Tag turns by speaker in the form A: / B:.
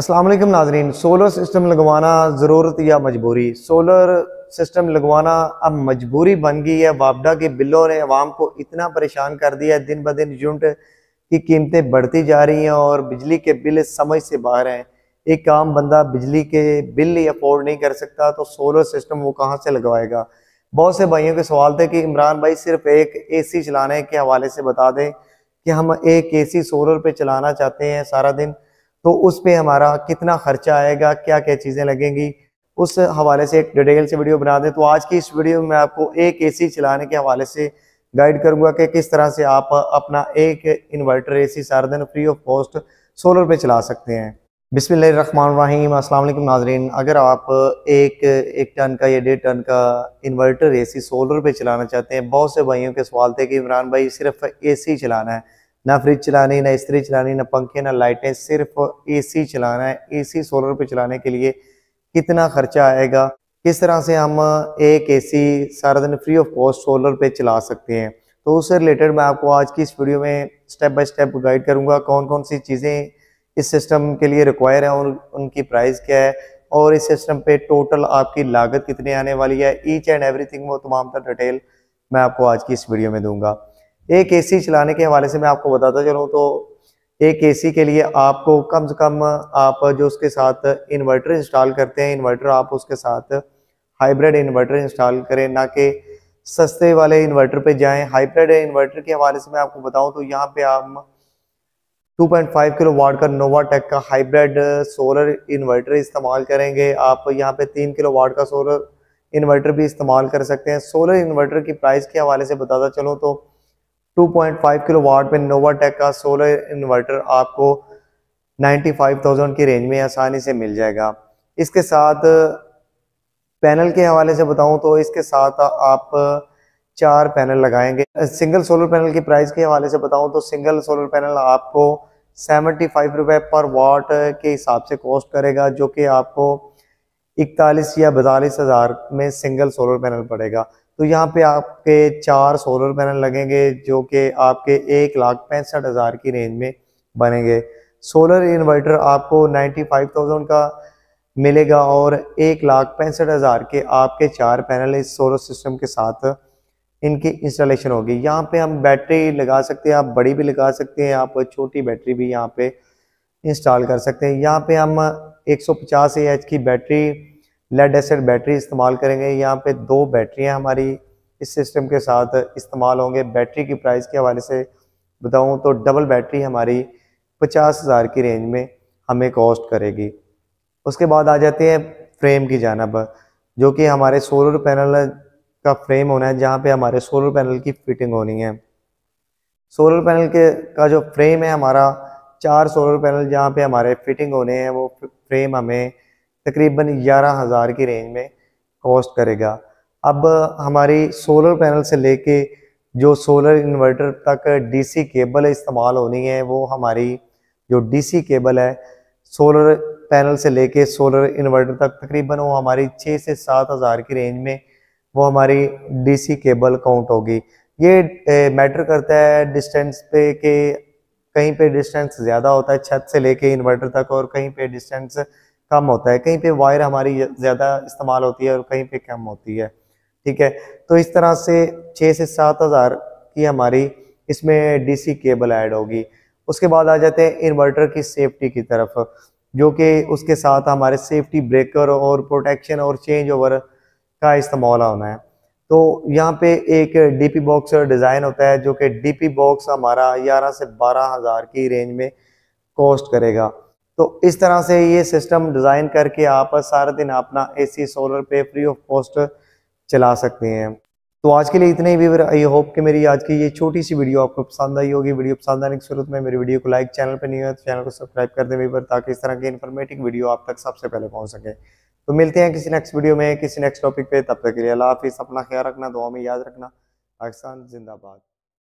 A: असलम नाजरीन solar system लगवाना ज़रूरत या मजबूरी सोलर सिस्टम लगवाना अब मजबूरी बन गई है वापडा के बिलों ने आवाम को इतना परेशान कर दिया है दिन ब दिन यूनिट की कीमतें बढ़ती जा रही हैं और बिजली के बिल समझ से बाहर हैं एक आम बंदा बिजली के बिल ही अफोर्ड नहीं कर सकता तो सोलर सिस्टम वो कहाँ से लगवाएगा बहुत से भाइयों के सवाल थे कि इमरान भाई सिर्फ एक सी चलाने के हवाले से बता दें कि हम एक सी सोलर पर चलाना चाहते हैं सारा दिन तो उस पर हमारा कितना खर्चा आएगा क्या क्या चीज़ें लगेंगी उस हवाले से एक डिटेल से वीडियो बना दें तो आज की इस वीडियो में मैं आपको एक एसी चलाने के हवाले से गाइड करूंगा कि किस तरह से आप अपना एक इन्वर्टर एसी सारा दिन फ्री ऑफ कॉस्ट सोलर पे चला सकते हैं अस्सलाम वालेकुम नाजरीन अगर आप एक एक टन का या डेढ़ टन का इन्वर्टर एसी सोलर पे चलाना चाहते हैं बहुत से भाइयों के सवाल थे कि इमरान भाई सिर्फ एसी चलाना है ना फ्रिज चलानी ना इस्तरी चलानी ना पंखे ना लाइटें सिर्फ एसी चलाना है एसी सोलर पे चलाने के लिए कितना खर्चा आएगा किस तरह से हम एक एसी सारा दिन फ्री ऑफ कॉस्ट सोलर पे चला सकते हैं तो उससे रिलेटेड मैं आपको आज की इस वीडियो में स्टेप बाय स्टेप गाइड करूंगा कौन कौन सी चीज़ें इस सिस्टम के लिए रिक्वायर है और उनकी प्राइस क्या है और इस सिस्टम पे टोटल आपकी लागत कितनी आने वाली है ईच एंड एवरीथिंग वो तमाम तर डिटेल मैं आपको आज की इस वीडियो में दूंगा एक एसी चलाने के हवाले से मैं आपको बताता चलूँ तो एक एसी के लिए आपको कम से कम आप जो उसके साथ इन्वर्टर इंस्टॉल करते हैं इन्वर्टर आप उसके साथ हाइब्रिड इन्वर्टर इंस्टॉल करें ना कि सस्ते वाले इन्वर्टर पे जाएं हाइब्रिड इन्वर्टर के हवाले से मैं आपको बताऊं तो यहाँ पे आप 2.5 किलो वाट का नोवा टेक का हाइब्रिड सोलर इन्वर्टर इस्तेमाल करेंगे आप यहाँ पे 3 किलो वाट का सोलर इन्वर्टर भी इस्तेमाल कर सकते हैं सोलर इन्वर्टर की प्राइस के हवाले से बताता चलूँ तो 2.5 किलोवाट में नोवाटेक का सोलर इन्वर्टर आपको 95,000 की रेंज में आसानी से मिल जाएगा इसके साथ पैनल के हवाले से बताऊं तो इसके साथ आप चार पैनल लगाएंगे सिंगल सोलर पैनल की प्राइस के हवाले से बताऊं तो सिंगल सोलर पैनल आपको 75 फाइव रुपये पर वाट के हिसाब से कॉस्ट करेगा जो कि आपको इकतालीस या बतालीस हज़ार में सिंगल सोलर पैनल पड़ेगा तो यहाँ पे आपके चार सोलर पैनल लगेंगे जो कि आपके एक लाख पैंसठ हज़ार की रेंज में बनेंगे सोलर इन्वर्टर आपको नाइन्टी फाइव थाउजेंड का मिलेगा और एक लाख पैंसठ हज़ार के आपके चार पैनल इस सोलर सिस्टम के साथ इनकी इंस्टॉलेशन होगी यहाँ पे हम बैटरी लगा सकते हैं आप बड़ी भी लगा सकते हैं आप छोटी बैटरी भी यहाँ पे इंस्टॉल कर सकते हैं यहाँ पे हम 150 सौ एच की बैटरी लेड एसिड बैटरी इस्तेमाल करेंगे यहाँ पे दो बैटरियाँ हमारी इस सिस्टम के साथ इस्तेमाल होंगे बैटरी की प्राइस के हवाले से बताऊँ तो डबल बैटरी हमारी पचास हज़ार की रेंज में हमें कॉस्ट करेगी उसके बाद आ जाते हैं फ्रेम की जानब जो कि हमारे सोलर पैनल का फ्रेम होना है जहाँ पर हमारे सोलर पैनल की फिटिंग होनी है सोलर पैनल के का जो फ्रेम है हमारा चार सोलर पैनल जहाँ पे हमारे फिटिंग होने हैं वो फ्रेम हमें तकरीबन ग्यारह हज़ार की रेंज में कॉस्ट करेगा अब हमारी सोलर पैनल से लेके जो सोलर इन्वर्टर तक डीसी केबल इस्तेमाल होनी है वो हमारी जो डीसी केबल है सोलर पैनल से लेके सोलर इन्वर्टर तक तकरीबन वो हमारी छः से सात हज़ार की रेंज में वो हमारी डीसी केबल काउंट होगी ये मैटर करता है डिस्टेंस पे कि कहीं पे डिस्टेंस ज़्यादा होता है छत से लेके इन्वर्टर तक और कहीं पे डिस्टेंस कम होता है कहीं पे वायर हमारी ज़्यादा इस्तेमाल होती है और कहीं पे कम होती है ठीक है तो इस तरह से छः से सात हज़ार की हमारी इसमें डीसी केबल ऐड होगी उसके बाद आ जाते हैं इन्वर्टर की सेफ्टी की तरफ जो कि उसके साथ हमारे सेफ्टी ब्रेकर और प्रोटेक्शन और चेंज ओवर का इस्तेमाल होना है तो यहाँ पे एक डीपी बॉक्स डिज़ाइन होता है जो कि डीपी बॉक्स हमारा ग्यारह से बारह हज़ार की रेंज में कॉस्ट करेगा तो इस तरह से ये सिस्टम डिज़ाइन करके आप सारा दिन अपना एसी सोलर पे फ्री ऑफ कॉस्ट चला सकते हैं तो आज के लिए इतने ही व्यवर आई होप कि मेरी आज की ये छोटी सी वीडियो आपको पसंद आई होगी वीडियो पसंद आने की सूरत में मेरी वीडियो को लाइक चैनल पर नहीं है तो चैनल को सब्सक्राइब कर दें व्यवर ताकि इस तरह की इन्फॉर्मेटिव वीडियो आप तक सबसे पहले पहुँच सके तो मिलते हैं किसी नेक्स्ट वीडियो में किसी नेक्स्ट टॉपिक पे तब तक के लिए अल्लाह हाफिज़ अपना ख्याल रखना दुआ में याद रखना पाकिस्तान जिंदाबाद